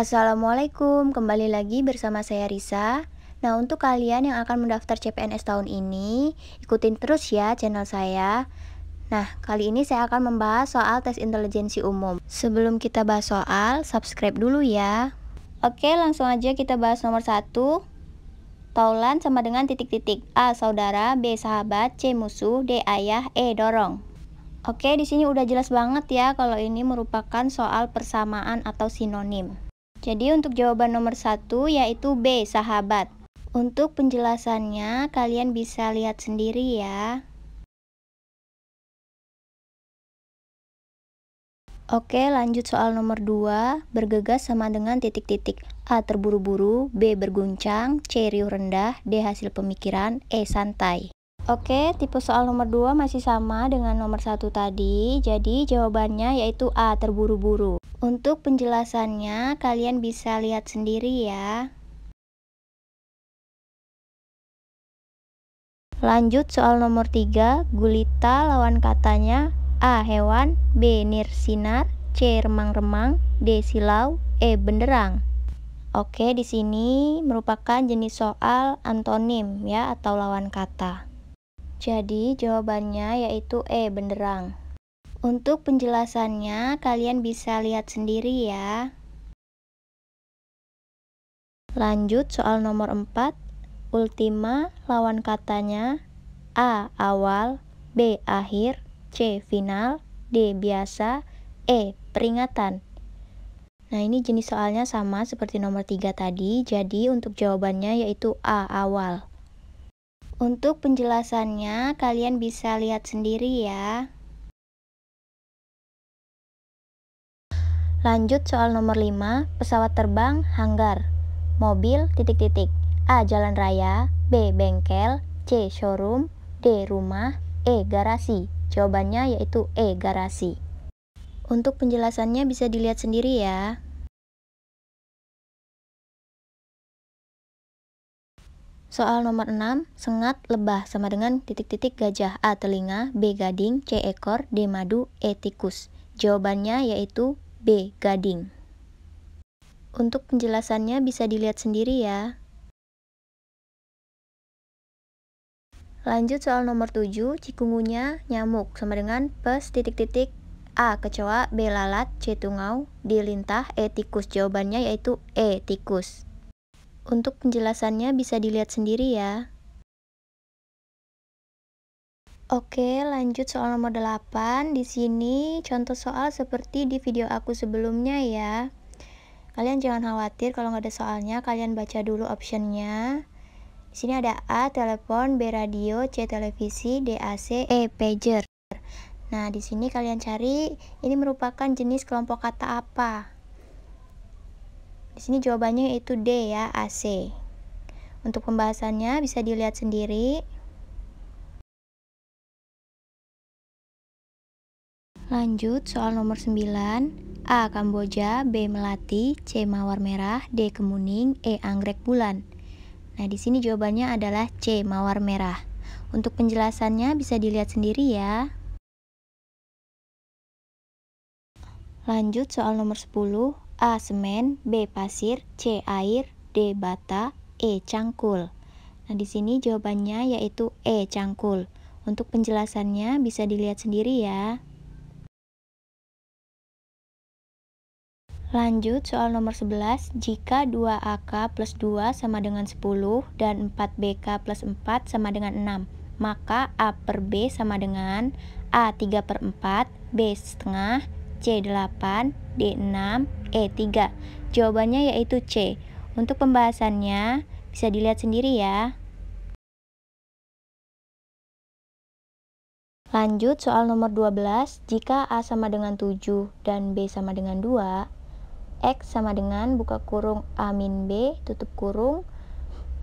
Assalamualaikum, kembali lagi bersama saya Risa. Nah, untuk kalian yang akan mendaftar CPNS tahun ini, ikutin terus ya channel saya. Nah, kali ini saya akan membahas soal tes intelijensi umum. Sebelum kita bahas soal, subscribe dulu ya. Oke, langsung aja kita bahas nomor 1. Taulan sama dengan titik-titik. A. Saudara, B. Sahabat, C. Musuh, D. Ayah, E. Dorong. Oke, di sini udah jelas banget ya kalau ini merupakan soal persamaan atau sinonim. Jadi untuk jawaban nomor satu yaitu B, sahabat. Untuk penjelasannya kalian bisa lihat sendiri ya. Oke, lanjut soal nomor 2. Bergegas sama dengan titik-titik. A. Terburu-buru, B. Berguncang, C. Riuh rendah, D. Hasil pemikiran, E. Santai. Oke, tipe soal nomor 2 masih sama dengan nomor 1 tadi. Jadi jawabannya yaitu A, terburu-buru. Untuk penjelasannya, kalian bisa lihat sendiri ya. Lanjut soal nomor 3, gulita lawan katanya A. Hewan B. sinar C. Remang-remang D. Silau E. Benderang Oke, di sini merupakan jenis soal antonim ya atau lawan kata. Jadi jawabannya yaitu E, benderang. Untuk penjelasannya, kalian bisa lihat sendiri ya. Lanjut soal nomor 4. Ultima lawan katanya A. Awal B. Akhir C. Final D. Biasa E. Peringatan Nah, ini jenis soalnya sama seperti nomor 3 tadi, jadi untuk jawabannya yaitu A. Awal. Untuk penjelasannya, kalian bisa lihat sendiri ya. Lanjut soal nomor 5, pesawat terbang, hanggar, mobil, titik-titik. A. Jalan raya, B. Bengkel, C. Showroom, D. Rumah, E. Garasi. Jawabannya yaitu E. Garasi. Untuk penjelasannya bisa dilihat sendiri ya. Soal nomor 6, sengat lebah sama dengan titik-titik gajah A. Telinga, B. Gading, C. Ekor, D. Madu, E. Tikus. Jawabannya yaitu B. Gading. Untuk penjelasannya bisa dilihat sendiri ya. Lanjut soal nomor 7, cikungunya nyamuk sama dengan pes titik-titik A. Kecoa, B. Lalat, C. Tungau, D. Lintah, E. Tikus. Jawabannya yaitu E. Tikus. Untuk penjelasannya bisa dilihat sendiri ya. Oke, lanjut soal nomor 8. Di sini contoh soal seperti di video aku sebelumnya ya. Kalian jangan khawatir kalau nggak ada soalnya, kalian baca dulu optionnya. Di sini ada A, telepon, B, radio, C, televisi, D, AC, E, pager. Nah, di sini kalian cari ini merupakan jenis kelompok kata apa. Di sini jawabannya yaitu D ya, AC. Untuk pembahasannya bisa dilihat sendiri. Lanjut soal nomor 9. A. Kamboja, B. Melati, C. Mawar Merah, D. Kemuning, E. Anggrek Bulan. Nah, di sini jawabannya adalah C. Mawar Merah. Untuk penjelasannya bisa dilihat sendiri ya. Lanjut soal nomor 10. A. Semen, B. Pasir, C. Air, D. Bata, E. Cangkul. Nah, di sini jawabannya yaitu E. Cangkul. Untuk penjelasannya bisa dilihat sendiri ya. Lanjut soal nomor 11, jika 2AK plus 2 sama dengan 10 dan 4BK plus 4 sama dengan 6, maka A per B sama dengan A 3 per 4, B setengah, C8, D6, E3. Jawabannya yaitu C. Untuk pembahasannya bisa dilihat sendiri ya. Lanjut soal nomor 12, jika A sama dengan 7 dan B sama dengan 2, X sama dengan buka kurung A min B tutup kurung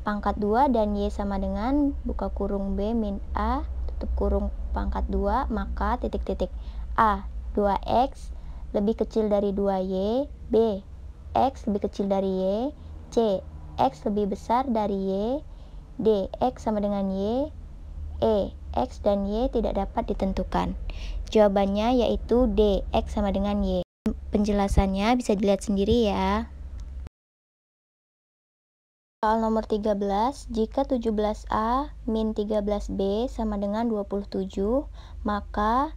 pangkat 2 dan Y sama dengan buka kurung B min A tutup kurung pangkat 2 maka titik-titik A 2x lebih kecil dari 2y, b x lebih kecil dari y, c x lebih besar dari y, d x sama dengan y, e x dan y tidak dapat ditentukan. Jawabannya yaitu d x sama dengan y. Penjelasannya bisa dilihat sendiri ya. Soal nomor 13, jika 17A min 13B sama dengan 27, maka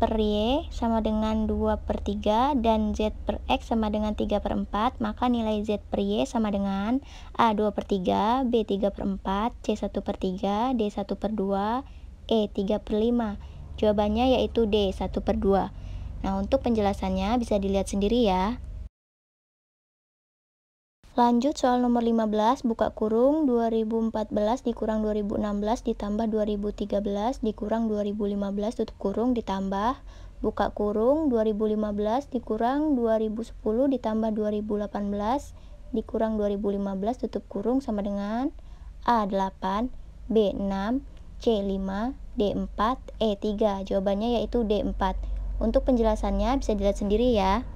per Y sama dengan 2 per 3 dan Z per X sama dengan 3 per 4 maka nilai Z per Y sama dengan A 2 per 3, B 3 per 4, C 1 per 3, D 1 per 2, E 3 per 5 jawabannya yaitu D 1 per 2 nah untuk penjelasannya bisa dilihat sendiri ya Lanjut soal nomor 15, buka kurung 2014 dikurang 2016 ditambah 2013 dikurang 2015 tutup kurung ditambah buka kurung 2015 dikurang 2010 ditambah 2018 dikurang 2015 tutup kurung sama dengan A8, B6, C5, D4, E3. Jawabannya yaitu D4. Untuk penjelasannya bisa dilihat sendiri ya.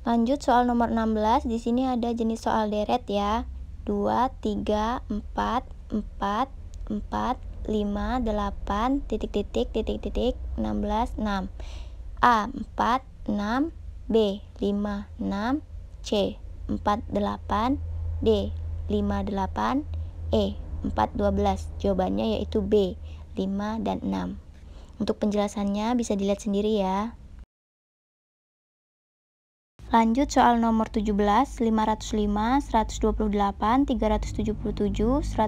Lanjut soal nomor 16, di sini ada jenis soal deret ya. 2, 3, 4, 4, 4, 5, 8, titik titik titik titik 16, 6. A 4, 6, B 5, 6, C 4, 8, D 5, 8, E 4, 12. Jawabannya yaitu B, 5 dan 6. Untuk penjelasannya bisa dilihat sendiri ya. Lanjut soal nomor 17, 505, 128, 377, 127, 250, 126,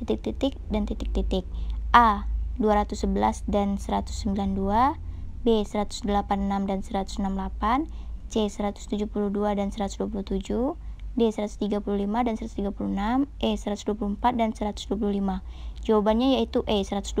titik-titik, dan titik-titik. A. 211 dan 192, B. 186 dan 168, C. 172 dan 127, D. 135 dan 136, E. 124 dan 125. Jawabannya yaitu E. 124,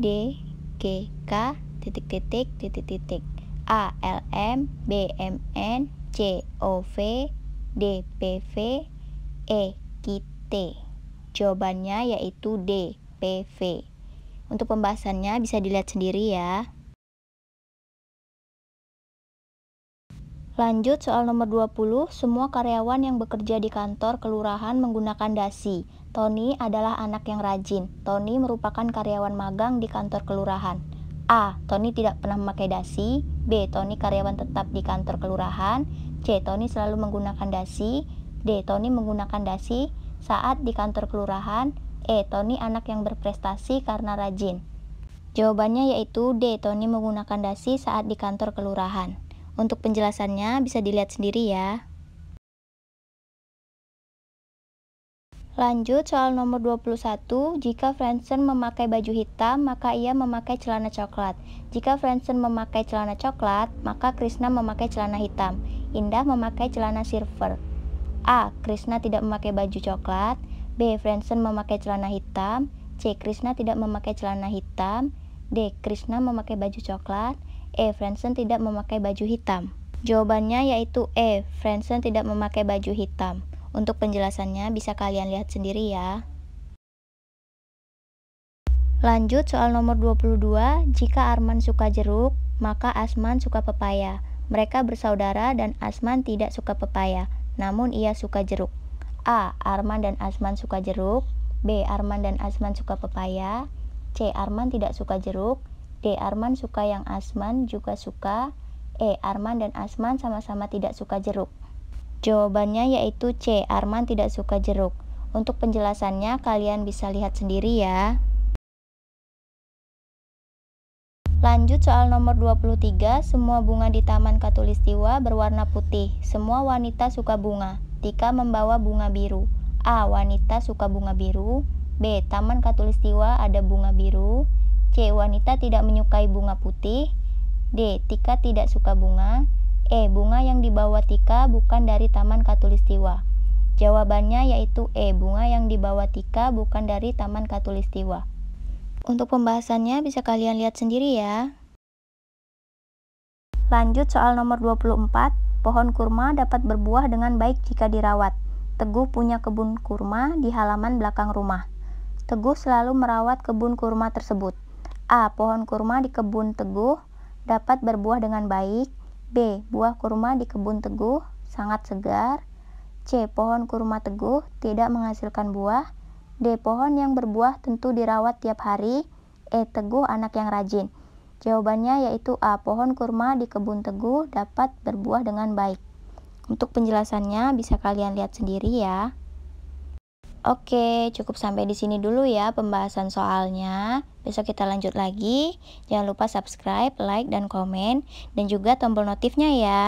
D G K titik titik titik titik A L M B M N C O V D P V E K T jawabannya yaitu D P V untuk pembahasannya bisa dilihat sendiri ya Lanjut soal nomor 20, semua karyawan yang bekerja di kantor kelurahan menggunakan dasi. Tony adalah anak yang rajin. Tony merupakan karyawan magang di kantor kelurahan. A. Tony tidak pernah memakai dasi. B. Tony karyawan tetap di kantor kelurahan. C. Tony selalu menggunakan dasi. D. Tony menggunakan dasi saat di kantor kelurahan. E. Tony anak yang berprestasi karena rajin. Jawabannya yaitu D. Tony menggunakan dasi saat di kantor kelurahan. Untuk penjelasannya bisa dilihat sendiri ya. Lanjut soal nomor 21, jika Franson memakai baju hitam, maka ia memakai celana coklat. Jika Franson memakai celana coklat, maka Krishna memakai celana hitam. Indah memakai celana silver. A. Krishna tidak memakai baju coklat. B. Franson memakai celana hitam. C. Krishna tidak memakai celana hitam. D. Krishna memakai baju coklat. E. Franson tidak memakai baju hitam? Jawabannya yaitu E. Franson tidak memakai baju hitam. Untuk penjelasannya bisa kalian lihat sendiri ya. Lanjut soal nomor 22, jika Arman suka jeruk, maka Asman suka pepaya. Mereka bersaudara dan Asman tidak suka pepaya, namun ia suka jeruk. A. Arman dan Asman suka jeruk. B. Arman dan Asman suka pepaya. C. Arman tidak suka jeruk. D. Arman suka yang Asman juga suka. E. Arman dan Asman sama-sama tidak suka jeruk. Jawabannya yaitu C. Arman tidak suka jeruk. Untuk penjelasannya kalian bisa lihat sendiri ya. Lanjut soal nomor 23, semua bunga di Taman Katulistiwa berwarna putih. Semua wanita suka bunga. Tika membawa bunga biru. A. Wanita suka bunga biru. B. Taman Katulistiwa ada bunga biru. C. Wanita tidak menyukai bunga putih. D. Tika tidak suka bunga. E. Bunga yang dibawa Tika bukan dari Taman Katulistiwa. Jawabannya yaitu E. Bunga yang dibawa Tika bukan dari Taman Katulistiwa. Untuk pembahasannya bisa kalian lihat sendiri ya. Lanjut soal nomor 24. Pohon kurma dapat berbuah dengan baik jika dirawat. Teguh punya kebun kurma di halaman belakang rumah. Teguh selalu merawat kebun kurma tersebut. A. Pohon kurma di kebun teguh dapat berbuah dengan baik. B. Buah kurma di kebun teguh sangat segar. C. Pohon kurma teguh tidak menghasilkan buah. D. Pohon yang berbuah tentu dirawat tiap hari. E. Teguh anak yang rajin. Jawabannya yaitu A. Pohon kurma di kebun teguh dapat berbuah dengan baik. Untuk penjelasannya bisa kalian lihat sendiri ya. Oke, cukup sampai di sini dulu ya pembahasan soalnya. Besok kita lanjut lagi. Jangan lupa subscribe, like, dan komen, dan juga tombol notifnya ya.